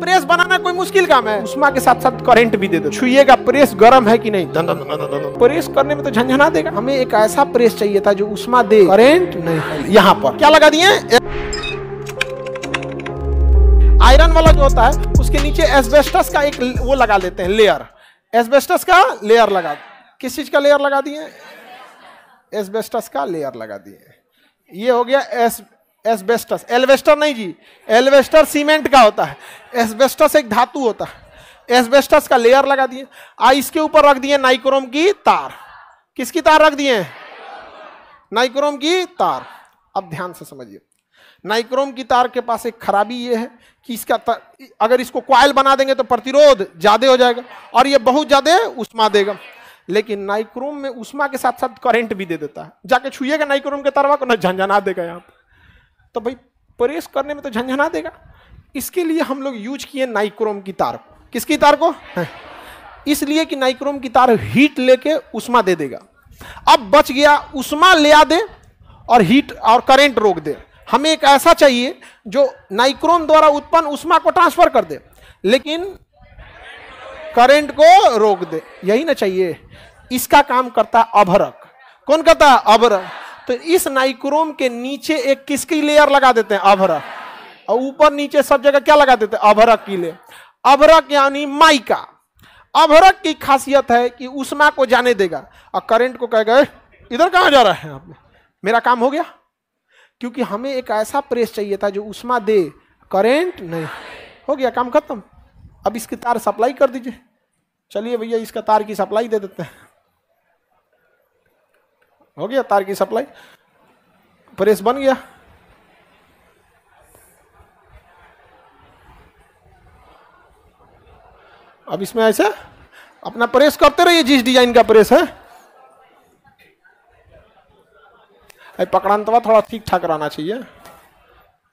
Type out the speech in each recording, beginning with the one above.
Press बनाना कोई मुश्किल काम है उष्मा के साथ साथ करंट भी दे दो छुएगा प्रेस गर्म है कि नहीं दन दन दन दन दन। प्रेस करने में तो झंझना देगा हमें एक ऐसा प्रेस चाहिए था जो उष्मा दे करंट नहीं यहाँ पर क्या लगा दिए आयरन वाला जो होता है उसके नीचे एस्बेस्टस का एक वो लगा लेते हैं लेयर एस्बेस्टस का लेयर लगा किस चीज का लेयर लगा दिए एस्बेस्टस का लेयर लगा दिए ये हो गया एस एस्बेस्टस एल्वेस्टर नहीं जी एल्वेस्टर सीमेंट का होता है एस्बेस्टस एक धातु होता है एस्बेस्टस का लेयर लगा दिए आ इसके ऊपर रख दिए नाइक्रोम की तार किसकी तार रख दिए नाइक्रोम की तार अब ध्यान से समझिए नाइक्रोम की तार के पास एक खराबी ये है कि इसका तर, अगर इसको क्वाइल बना देंगे तो प्रतिरोध ज्यादा हो जाएगा और ये बहुत ज्यादा उष्मा देगा लेकिन नाइक्रोम में उष्मा के साथ साथ करंट भी दे देता है जाके छूएगा नाइक्रोम के तारवा को ना झंझना देगा यहाँ तो भाई प्रेस करने में तो झंझना देगा इसके लिए हम लोग यूज किए नाइक्रोम की तार को किसकी तार को इसलिए कि नाइक्रोम की तार हीट लेके उष्मा दे देगा अब बच गया उष्मा ले आ दे और हीट और करंट रोक दे हमें एक ऐसा चाहिए जो नाइक्रोम द्वारा उत्पन्न उष्मा को ट्रांसफर कर दे लेकिन करंट को रोक दे यही ना चाहिए इसका काम करता अभरक कौन करता अभरक तो इस नाइक्रोम के नीचे एक किसकी लेयर लगा देते हैं अभरक और ऊपर नीचे सब जगह क्या लगा देते अभरक की अभरक यानी माइका अभरक की खासियत है कि उष्मा को जाने देगा और करंट को कह गए इधर कहाँ जा रहा है आपने मेरा काम हो गया क्योंकि हमें एक ऐसा प्रेस चाहिए था जो उष्मा दे करंट नहीं हो गया काम खत्म अब इसकी तार सप्लाई कर दीजिए चलिए भैया इसका तार की सप्लाई दे देते हैं हो गया तार की सप्लाई प्रेस बन गया अब इसमें ऐसे अपना प्रेस करते रहिए जिस डिजाइन का प्रेस है तो थोड़ा ठीक ठाक रहना चाहिए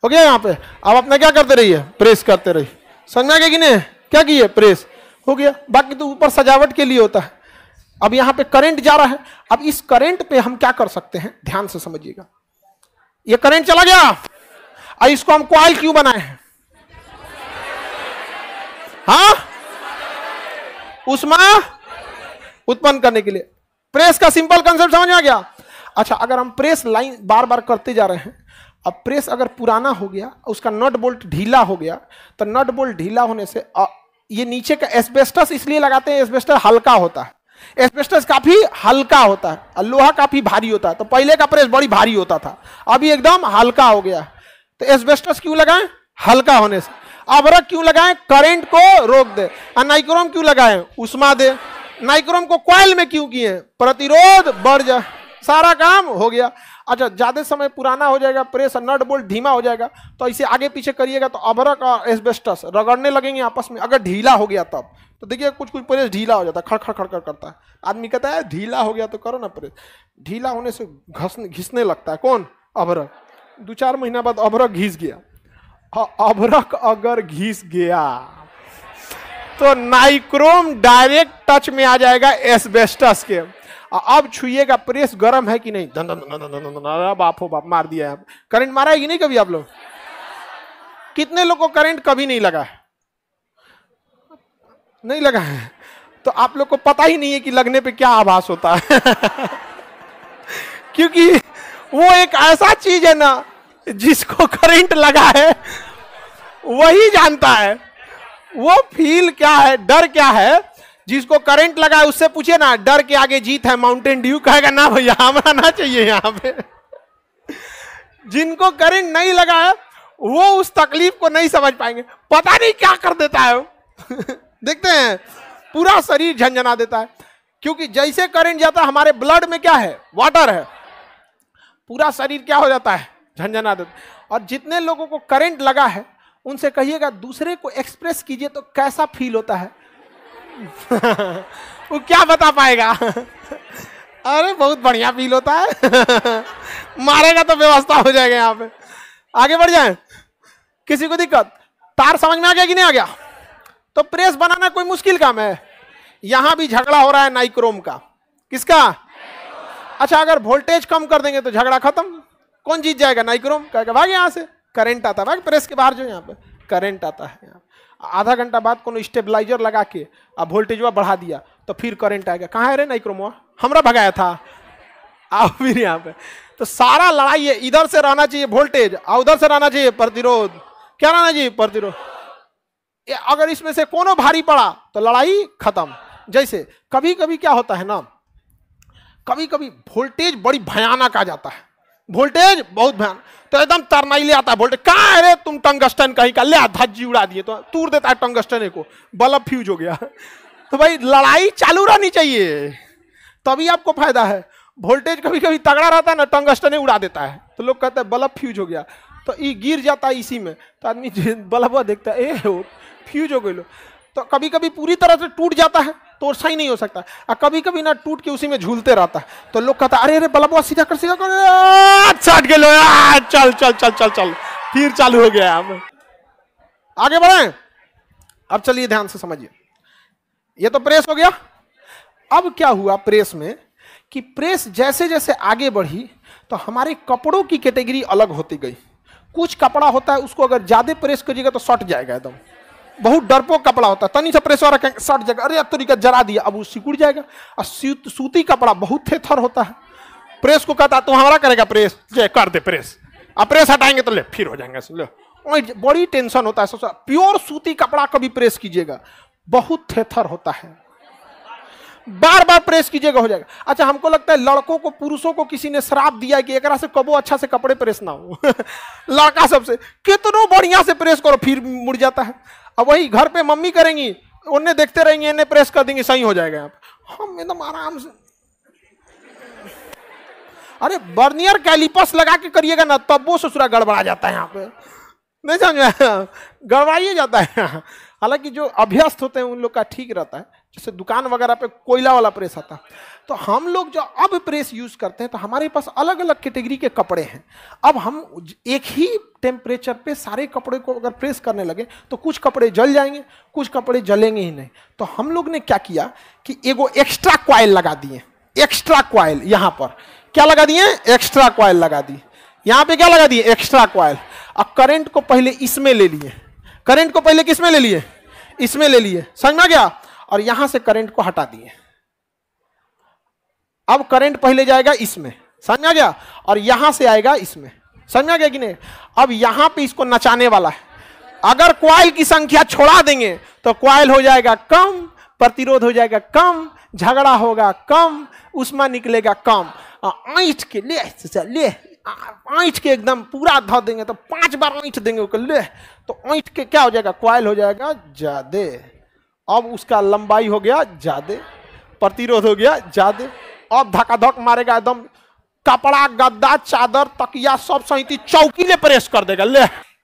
हो गया यहाँ पे अब अपना क्या करते रहिए प्रेस करते रहिए समझा गया कि नहीं क्या किए प्रेस हो गया बाकी तो ऊपर सजावट के लिए होता है अब यहाँ पे करंट जा रहा है अब इस करंट पे हम क्या कर सकते हैं ध्यान से समझिएगा ये करंट चला गया और इसको हम क्वाइल क्यों बनाए हैं हाँ उष्मा उत्पन्न करने के लिए प्रेस का सिंपल कंसेप्ट समझ में आ गया अच्छा अगर हम प्रेस लाइन बार बार करते जा रहे हैं अब प्रेस अगर पुराना हो गया उसका नट बोल्ट ढीला हो गया तो नट बोल्ट ढीला होने से ये नीचे का एस्बेस्टस इसलिए लगाते हैं एस्बेस्टस हल्का होता है एस्बेस्टस काफी हल्का होता है और लोहा काफी भारी होता है तो पहले का प्रेस बड़ी भारी होता था अभी एकदम हल्का हो गया तो एस्बेस्टस क्यों लगाए हल्का होने से अवरक क्यों लगाए करंट को रोक दे और नाइक्रोम क्यों लगाए उष्मा दे नाइक्रोम को क्वाइल में क्यों किए प्रतिरोध बढ़ जा सारा काम हो गया अच्छा ज़्यादा समय पुराना हो जाएगा प्रेस नट बोल्ट धीमा हो जाएगा तो इसे आगे पीछे करिएगा तो अभरक और एस्बेस्टस रगड़ने लगेंगे आपस में अगर ढीला हो गया तब तो देखिए कुछ कुछ प्रेस ढीला हो जाता है खड़ खड़ खड़ करता है आदमी कहता है ढीला हो गया तो करो ना प्रेस ढीला होने से घसने घिसने लगता है कौन अभरक दो चार महीना बाद अभरक घिस गया अबरक अगर घिस गया तो नाइक्रोम डायरेक्ट टच में आ जाएगा एसबेस्टस के अब छुइएगा प्रेस गर्म है कि नहीं बाप हो बाप मार दिया है करंट मारा है कि नहीं कभी आप लोग कितने लोग को करंट कभी नहीं लगा है नहीं लगा है तो आप लोग को पता ही नहीं है कि लगने पे क्या आभास होता है क्योंकि वो एक ऐसा चीज है ना जिसको करंट लगा है वही जानता है वो फील क्या है डर क्या है जिसको करंट लगा है उससे पूछे ना डर के आगे जीत है माउंटेन ड्यू कहेगा ना भैया हमारा ना चाहिए यहां पे जिनको करंट नहीं लगा है वो उस तकलीफ को नहीं समझ पाएंगे पता नहीं क्या कर देता है देखते हैं पूरा शरीर झंझना देता है क्योंकि जैसे करंट जाता है हमारे ब्लड में क्या है वाटर है पूरा शरीर क्या हो जाता है झंझना दे और जितने लोगों को करंट लगा है उनसे कहिएगा दूसरे को एक्सप्रेस कीजिए तो कैसा फील होता है वो क्या बता पाएगा अरे बहुत बढ़िया फील होता है मारेगा तो व्यवस्था हो जाएगा यहाँ पे आगे बढ़ जाए किसी को दिक्कत तार समझ में आ गया कि नहीं आ गया तो प्रेस बनाना कोई मुश्किल काम है यहां भी झगड़ा हो रहा है नाइक्रोम का किसका अच्छा अगर वोल्टेज कम कर देंगे तो झगड़ा खत्म कौन जीत जाएगा नाइक्रोम कहेगा भाग यहाँ से करंट आता है भाग प्रेस के बाहर जो यहाँ पे करंट आता है यहाँ आधा घंटा बाद को स्टेबलाइजर लगा के अब वोल्टेज हुआ बढ़ा दिया तो फिर करंट आएगा कहाँ है रे नाइक्रोमवा हमारा भगाया था आओ फिर यहाँ पे तो सारा लड़ाई है इधर से रहना चाहिए वोल्टेज और उधर से रहना चाहिए प्रतिरोध क्या रहना चाहिए प्रतिरोध अगर इसमें से कोनो भारी पड़ा तो लड़ाई खत्म जैसे कभी कभी क्या होता है ना कभी कभी वोल्टेज बड़ी भयानक आ जाता है वोल्टेज बहुत भयान तो एकदम तरनाई ले आता है वोल्टेज कहाँ है रे तुम टंगस्टन कहीं का ले धज्जी उड़ा दिए तो तूर देता है टंगस्टन को बल्ब फ्यूज हो गया तो भाई लड़ाई चालू रहनी चाहिए तभी आपको फायदा है वोल्टेज कभी कभी तगड़ा रहता है ना टंगस्टने उड़ा देता है तो लोग कहते हैं बल्ब फ्यूज हो गया तो ये गिर जाता है इसी में तो आदमी बल्ब देखता है ए हो फ्यूज हो गए लोग तो कभी कभी पूरी तरह से टूट जाता है तो सही नहीं हो सकता और कभी कभी ना टूट के उसी में झूलते रहता है तो लोग कहता अरे अरे बलबुआ सीधा कर सीधा कर छट गए चल चल चल चल चल फिर चालू हो गया अब आगे बढ़े अब चलिए ध्यान से समझिए ये तो प्रेस हो गया अब क्या हुआ प्रेस में कि प्रेस जैसे जैसे आगे बढ़ी तो हमारे कपड़ों की कैटेगरी अलग होती गई कुछ कपड़ा होता है उसको अगर ज्यादा प्रेस करिएगा तो सट जाएगा एकदम बहुत डरपोक कपड़ा होता है तनी सा प्रेस वाला सट जाएगा अरे अब तरीका तो जरा दिया अब वो सिकुड़ जाएगा और सूती कपड़ा बहुत थे थर होता है प्रेस को कहता तो हमारा करेगा प्रेस जय कर दे प्रेस अब प्रेस हटाएंगे तो ले फिर हो जाएंगे लो बड़ी टेंशन होता है सोचा प्योर सूती कपड़ा कभी प्रेस कीजिएगा बहुत थेथर होता है बार बार प्रेस कीजिएगा हो जाएगा अच्छा हमको लगता है लड़कों को पुरुषों को किसी ने श्राप दिया कि एक से कबो अच्छा से कपड़े प्रेस ना हो लड़का सबसे कितनों बढ़िया से प्रेस करो फिर मुड़ जाता है अब वही घर पे मम्मी करेंगी उन्हें देखते रहेंगे इन्हें प्रेस कर देंगे सही हो जाएगा यहाँ हम एकदम आराम से अरे बर्नियर कैलिपस लगा के करिएगा ना तब वो ससुरा गड़बड़ा जाता है यहाँ पे नहीं समझ गड़बड़ाइए जाता है हालांकि जो अभ्यस्त होते हैं उन लोग का ठीक रहता है जैसे दुकान वगैरह पे कोयला वाला प्रेस आता तो हम लोग जो अब प्रेस यूज करते हैं तो हमारे पास अलग अलग कैटेगरी के कपड़े हैं अब हम एक ही टेम्परेचर पे सारे कपड़े को अगर प्रेस करने लगे तो कुछ कपड़े जल जाएंगे कुछ कपड़े जलेंगे ही नहीं तो हम लोग ने क्या किया कि एगो एक्स्ट्रा क्वाइल लगा दिए एक्स्ट्रा क्वाइल यहाँ पर क्या लगा दिए एक्स्ट्रा क्वाइल लगा दिए यहाँ पर क्या लगा दिए एक्स्ट्रा क्वाइल अब करेंट को पहले इसमें ले लिए करेंट को पहले किसमें ले लिए इसमें ले लिए समझ में गया और यहां से करंट को हटा दिए अब करंट पहले जाएगा इसमें समझ गया और यहां से आएगा इसमें समझ गया कि नहीं अब यहां पे इसको नचाने वाला है अगर क्वाइल की संख्या छोड़ा देंगे तो क्वाइल हो जाएगा कम प्रतिरोध हो जाएगा कम झगड़ा होगा कम उसमें निकलेगा कम आठ के अच्छा, ले ले आठ के एकदम पूरा धो देंगे तो पांच बार आठ देंगे ले तो आठ के क्या हो जाएगा क्वाइल हो जाएगा ज्यादा अब उसका लंबाई हो गया ज्यादा प्रतिरोध हो गया ज्यादा अब धकाधक मारेगा एकदम कपड़ा गद्दा चादर तकिया सब सहित चौकी ले प्रेस कर देगा ले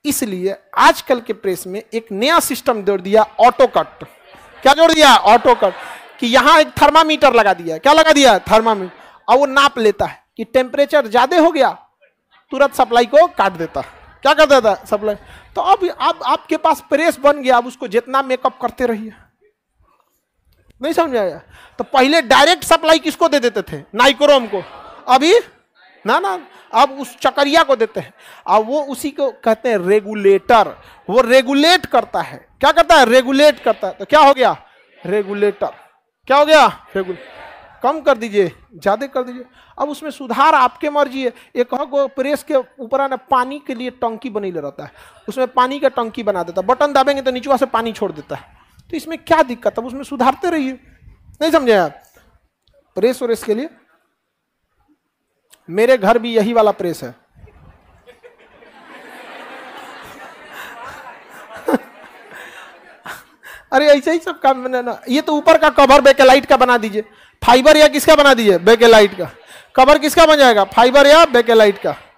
इसलिए आजकल के प्रेस में एक नया सिस्टम जोड़ दिया ऑटो कट क्या जोड़ दिया ऑटो कट कि यहाँ एक थर्मामीटर लगा दिया क्या लगा दिया थर्मामीटर और वो नाप लेता है कि टेम्परेचर ज्यादा हो गया तुरंत सप्लाई को काट देता क्या कर देता सप्लाई तो अब आप, आपके पास प्रेस बन गया अब उसको जितना मेकअप करते रहिए नहीं समझ आया तो पहले डायरेक्ट सप्लाई किसको दे देते थे नाइक्रोम को अभी ना ना अब उस चकरिया को देते हैं अब वो उसी को कहते हैं रेगुलेटर वो रेगुलेट करता है क्या करता है रेगुलेट करता है तो क्या हो गया रेगुलेटर क्या हो गया रेगुल कम कर दीजिए ज़्यादा कर दीजिए अब उसमें सुधार आपके मर्जी है एक को प्रेस के ऊपर ना पानी के लिए टंकी बनी ले रहता है उसमें पानी का टंकी बना देता है बटन दाबेंगे तो नीचुआ से पानी छोड़ देता है तो इसमें क्या दिक्कत अब उसमें सुधारते रहिए नहीं समझे आप प्रेस और के लिए मेरे घर भी यही वाला प्रेस है अरे ऐसे ही सब काम ना ये तो ऊपर का कवर बेकेलाइट का बना दीजिए फाइबर या किसका बना दीजिए बेकेलाइट का कवर किसका बन जाएगा फाइबर या बेकेलाइट का